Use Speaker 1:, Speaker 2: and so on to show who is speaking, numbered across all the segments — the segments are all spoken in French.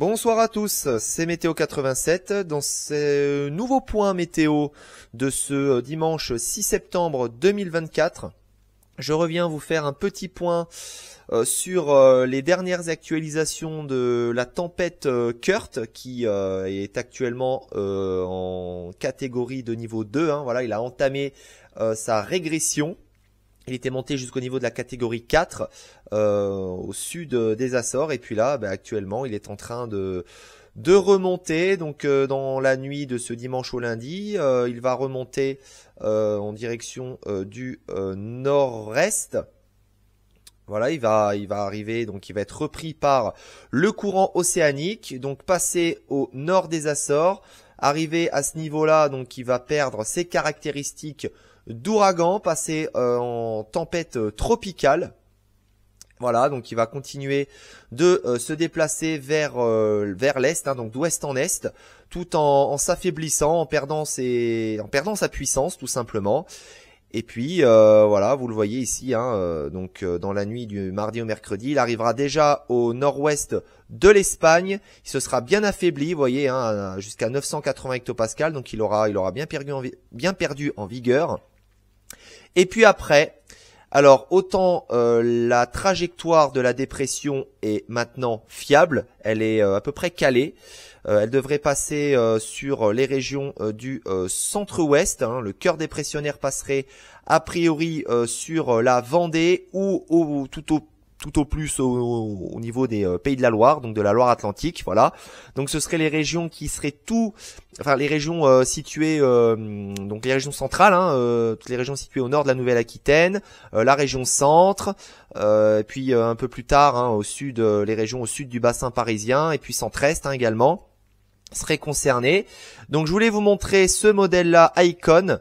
Speaker 1: Bonsoir à tous, c'est Météo 87. Dans ce nouveau point météo de ce euh, dimanche 6 septembre 2024, je reviens vous faire un petit point euh, sur euh, les dernières actualisations de la tempête Kurt qui est actuellement en catégorie de niveau 2. Hein. voilà, il a entamé sa régression. Il était monté jusqu'au niveau de la catégorie 4 euh, au sud euh, des Açores et puis là bah, actuellement il est en train de de remonter donc euh, dans la nuit de ce dimanche au lundi il va remonter en direction du nord-est voilà, il va, il va arriver, donc il va être repris par le courant océanique, donc passer au nord des Açores, arriver à ce niveau-là, donc il va perdre ses caractéristiques d'ouragan passé euh, en tempête euh, tropicale. Voilà, donc il va continuer de euh, se déplacer vers vers l'est, hein, donc d'ouest en est, tout en, s'affaiblissant, en perdant ses, en perdant sa puissance tout simplement. Et puis voilà, vous le voyez ici, hein, donc dans la nuit du mardi au mercredi, il arrivera déjà au nord-ouest de l'Espagne. Il se sera bien affaibli, vous voyez, hein, jusqu'à 980 hectopascal, donc il aura il aura bien perdu bien perdu en vigueur. Et puis après, alors autant euh, la trajectoire de la dépression est maintenant fiable, elle est euh, à peu près calée. Euh, elle devrait passer sur les régions du centre-ouest. Hein, le cœur dépressionnaire passerait a priori sur la Vendée ou, ou tout au tout au plus au, niveau des euh, pays de la Loire, donc de la Loire Atlantique, voilà. Donc ce seraient les régions qui seraient tout, enfin les régions euh, situées, euh, donc les régions centrales, hein, toutes les régions situées au nord de la Nouvelle-Aquitaine, la région centre, puis un peu plus tard hein, au sud, les régions au sud du bassin parisien, et puis centre-est hein, également seraient concernées. Donc je voulais vous montrer ce modèle-là Icon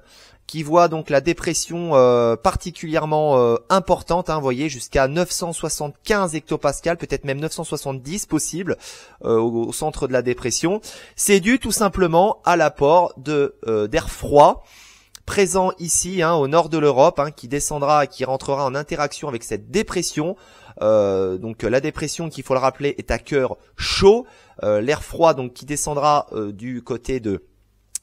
Speaker 1: qui voit donc la dépression euh, particulièrement euh, importante, hein, voyez, jusqu'à 975 hectopascales, peut-être même 970 possible euh, au, centre de la dépression. C'est dû tout simplement à l'apport de d'air froid présent ici hein, au nord de l'Europe, hein, qui descendra, qui rentrera en interaction avec cette dépression. donc la dépression, qu'il faut le rappeler, est à cœur chaud. L'air froid donc qui descendra du côté de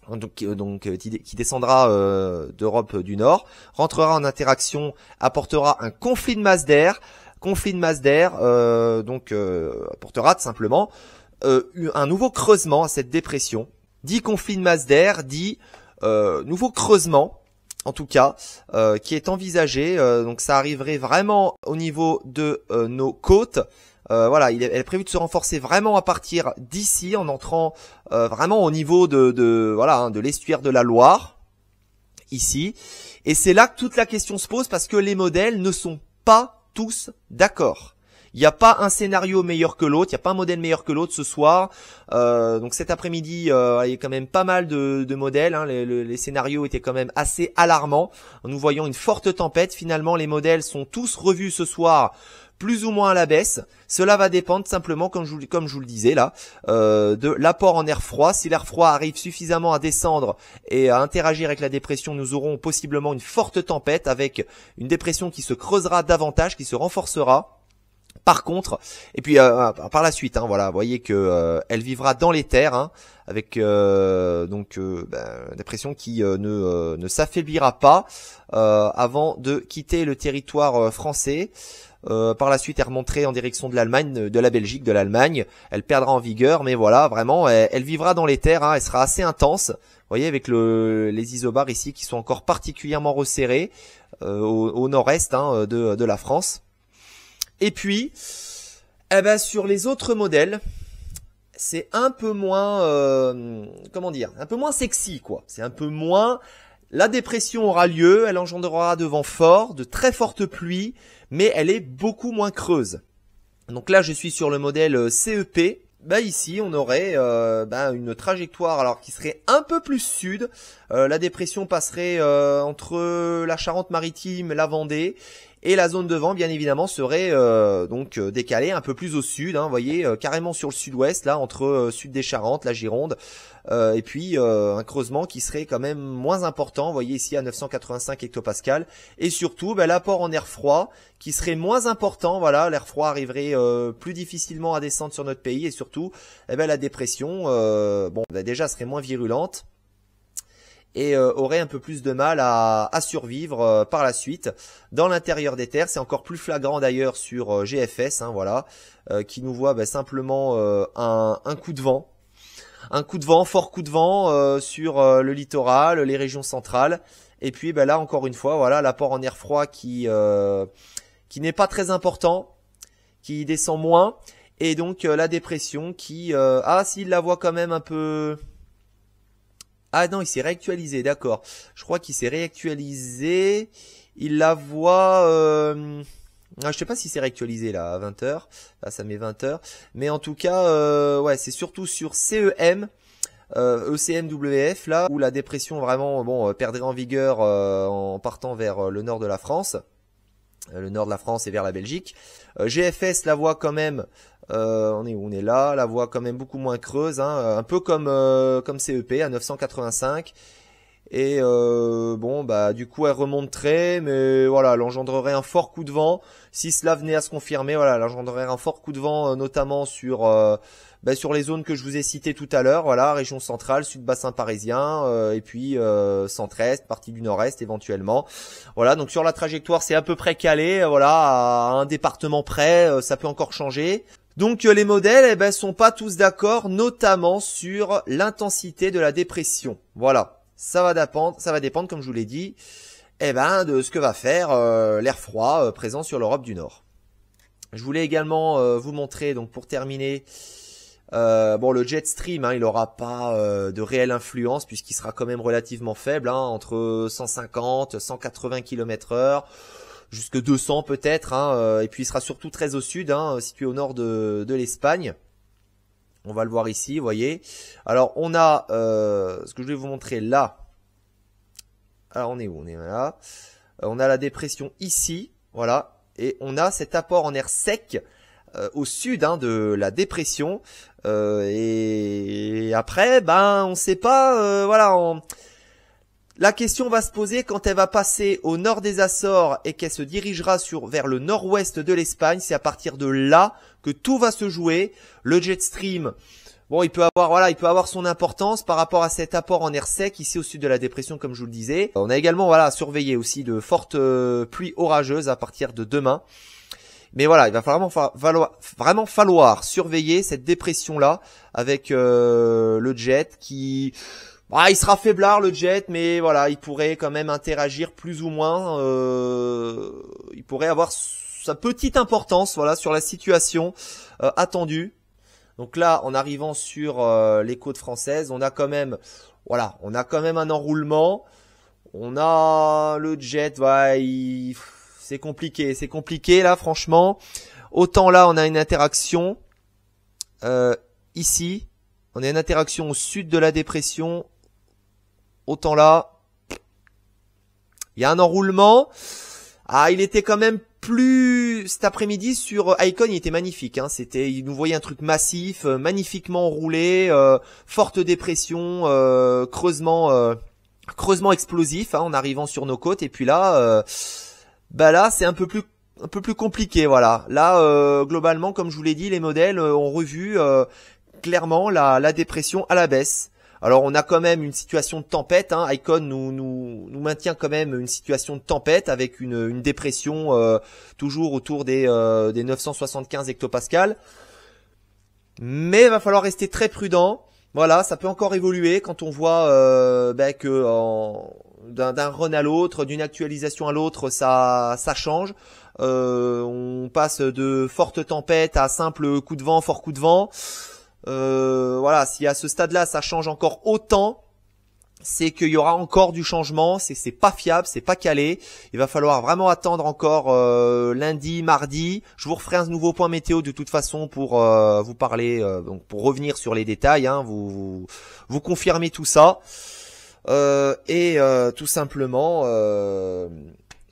Speaker 1: Hein, donc, qui euh, euh, descendra euh, d'Europe du Nord, rentrera en interaction, apportera un conflit de masse d'air, conflit de masse d'air, donc apportera tout simplement un nouveau creusement à cette dépression. Dit conflit de masse d'air, dit nouveau creusement en tout cas, euh, qui est envisagé. Euh, donc ça arriverait vraiment au niveau de euh, nos côtes. voilà, il est, elle est prévue de se renforcer vraiment à partir d'ici, en entrant vraiment au niveau de, voilà hein, de l'estuaire de la Loire, ici. Et c'est là que toute la question se pose parce que les modèles ne sont pas tous d'accord. Il n'y a pas un scénario meilleur que l'autre, il n'y a pas un modèle meilleur que l'autre ce soir. Euh, donc cet après-midi, euh, il y a quand même pas mal de, modèles. Hein. Les, scénarios étaient quand même assez alarmants. Nous voyons une forte tempête. Finalement, les modèles sont tous revus ce soir plus ou moins à la baisse. Cela va dépendre simplement, comme je, vous, le disais là, euh, de l'apport en air froid. Si l'air froid arrive suffisamment à descendre et à interagir avec la dépression, nous aurons possiblement une forte tempête avec une dépression qui se creusera davantage, qui se renforcera. Par contre, et puis euh, ah, par la suite, hein, voilà, vous voyez que euh, elle vivra dans les terres, hein, avec euh, donc des ben, pressions qui ne, ne s'affaiblira pas avant de quitter le territoire français. par la suite, elle remonterait en direction de l'Allemagne, de la Belgique, de l'Allemagne. Elle perdra en vigueur, mais voilà, vraiment, elle, vivra dans les terres. Hein, elle sera assez intense. Vous voyez, avec les isobars ici qui sont encore particulièrement resserrés au, nord-est de la France. Et puis, eh ben, sur les autres modèles, c'est un peu moins, euh, comment dire, un peu moins sexy, quoi. C'est un peu moins. La dépression aura lieu, elle engendrera de vents forts, de très fortes pluies, mais elle est beaucoup moins creuse. Donc là, je suis sur le modèle euh, CEP. Bah, ici, on aurait euh, bah, une trajectoire alors qui serait un peu plus sud. la dépression passerait entre la Charente-Maritime, la Vendée, et la zone de vent, bien évidemment, serait euh, donc euh, décalée un peu plus au sud. Vous hein, voyez, euh, carrément sur le sud-ouest, là, entre sud des Charentes, la Gironde, et puis un creusement qui serait quand même moins important. Vous voyez ici à 985 hectopascal. Et surtout, ben, l'apport en air froid qui serait moins important. Voilà, l'air froid arriverait plus difficilement à descendre sur notre pays, et surtout, eh ben, la dépression, bon, ben, déjà serait moins virulente et euh, aurait un peu plus de mal à, survivre euh, par la suite dans l'intérieur des terres. C'est encore plus flagrant d'ailleurs sur euh, GFS, hein, voilà, qui nous voit bah, simplement un, coup de vent, un coup de vent, fort coup de vent sur le littoral, les régions centrales. Et puis bah, là encore une fois, voilà, l'apport en air froid qui qui n'est pas très important, qui descend moins, et donc la dépression qui, ah s'il la voit quand même un peu ah non, il s'est réactualisé, d'accord. Je crois qu'il s'est réactualisé. Il la voit... Euh... Ah, je sais pas si c'est réactualisé là à 20h. Là, ça met 20h. Mais en tout cas, euh, ouais, c'est surtout sur CEM. Euh, ECMWF là où la dépression vraiment bon euh, perdrait en vigueur euh, en partant vers le nord de la France. Euh, le nord de la France et vers la Belgique. Euh, GFS, la voie quand même, euh, on est on est là, la voie quand même beaucoup moins creuse, hein. un peu comme comme CEP à 985. Et euh, bon, bah du coup, elle remonterait, mais voilà, elle engendrerait un fort coup de vent. Si cela venait à se confirmer, voilà, elle engendrerait un fort coup de vent, euh, notamment sur euh, bah, sur les zones que je vous ai citées tout à l'heure. Voilà, région centrale, sud bassin parisien, et puis centre-est, partie du nord-est éventuellement. Voilà, donc sur la trajectoire, c'est à peu près calé. Voilà, à un département près, ça peut encore changer. Donc les modèles eh ben, sont pas tous d'accord, notamment sur l'intensité de la dépression. Voilà ça va dépendre, ça va dépendre comme je vous l'ai dit, eh ben, de ce que va faire euh, l'air froid euh, présent sur l'Europe du Nord. Je voulais également euh, vous montrer, donc pour terminer, bon le jet stream, hein, il n'aura pas de réelle influence puisqu'il sera quand même relativement faible, hein, entre 150, 180 km heure, jusque 200 peut-être, hein, et puis il sera surtout très au sud, situé au nord de l'Espagne. On va le voir ici, vous voyez. Alors, on a euh, ce que je vais vous montrer là. Alors, on est où On est là. Euh, on a la dépression ici, voilà. Et on a cet apport en air sec euh, au sud hein, de la dépression. et après, ben, on sait pas, voilà, on la question va se poser quand elle va passer au nord des Açores et qu'elle se dirigera sur, vers le nord-ouest de l'Espagne. C'est à partir de là que tout va se jouer. Le jet stream, bon, il peut avoir, voilà, il peut avoir son importance par rapport à cet apport en air sec ici au sud de la dépression, comme je vous le disais. On a également, voilà, surveiller aussi de fortes euh, pluies orageuses à partir de demain. Mais voilà, il va vraiment, falloir, vraiment falloir surveiller cette dépression là avec euh, le jet qui bah, il sera faiblard le Jet, mais voilà, il pourrait quand même interagir plus ou moins. Euh, il pourrait avoir sa petite importance, voilà, sur la situation euh, attendue. Donc là, en arrivant sur euh, les côtes françaises, on a quand même, voilà, on a quand même un enroulement. On a le Jet, ouais, c'est compliqué, c'est compliqué là, franchement. Autant là, on a une interaction ici. On a une interaction au sud de la dépression Autant là, il y a un enroulement. Ah, il était quand même plus cet après-midi sur euh, Icon, il était magnifique. Hein. C'était, il nous voyait un truc massif, euh, magnifiquement roulé, euh, forte dépression, creusement, creusement explosif hein, en arrivant sur nos côtes. Et puis là, bah là, c'est un peu plus un peu plus compliqué, voilà. Là, globalement, comme je vous l'ai dit, les modèles ont revu clairement la dépression à la baisse. Alors on a quand même une situation de tempête. Hein. Icon nous, maintient quand même une situation de tempête avec une, dépression euh, toujours autour des, 975 euh, hectopascales. Mais il va falloir rester très prudent. Voilà, ça peut encore évoluer quand on voit euh, ben, que d'un, run à l'autre, d'une actualisation à l'autre, ça, ça change. Euh, on passe de forte tempête à simple coup de vent, fort coup de vent. Euh, voilà, si à ce stade-là ça change encore autant, c'est qu'il y aura encore du changement, c'est pas fiable, c'est pas calé. Il va falloir vraiment attendre encore euh, lundi, mardi. Je vous referai un nouveau point météo de toute façon pour euh, vous parler, donc pour revenir sur les détails, hein. vous, vous, vous confirmez tout ça et tout simplement,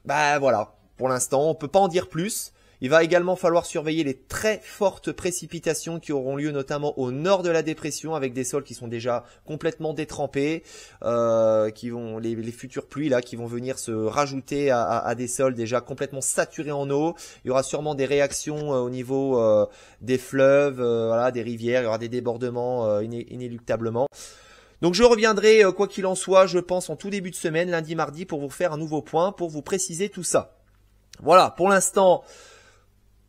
Speaker 1: bah voilà. Pour l'instant, on peut pas en dire plus. Il va également falloir surveiller les très fortes précipitations qui auront lieu notamment au nord de la dépression avec des sols qui sont déjà complètement détrempés, euh, qui vont les, futures pluies là qui vont venir se rajouter à, des sols déjà complètement saturés en eau. Il y aura sûrement des réactions euh, au niveau euh, des fleuves, voilà, des rivières. Il y aura des débordements inéluctablement. Donc je reviendrai, quoi qu'il en soit, je pense, en tout début de semaine, lundi, mardi, pour vous faire un nouveau point, pour vous préciser tout ça. Voilà, pour l'instant,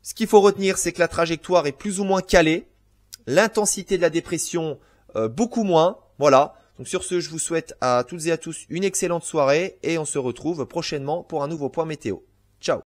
Speaker 1: ce qu'il faut retenir, c'est que la trajectoire est plus ou moins calée. L'intensité de la dépression, euh, beaucoup moins. Voilà. Donc sur ce, je vous souhaite à toutes et à tous une excellente soirée et on se retrouve prochainement pour un nouveau point météo.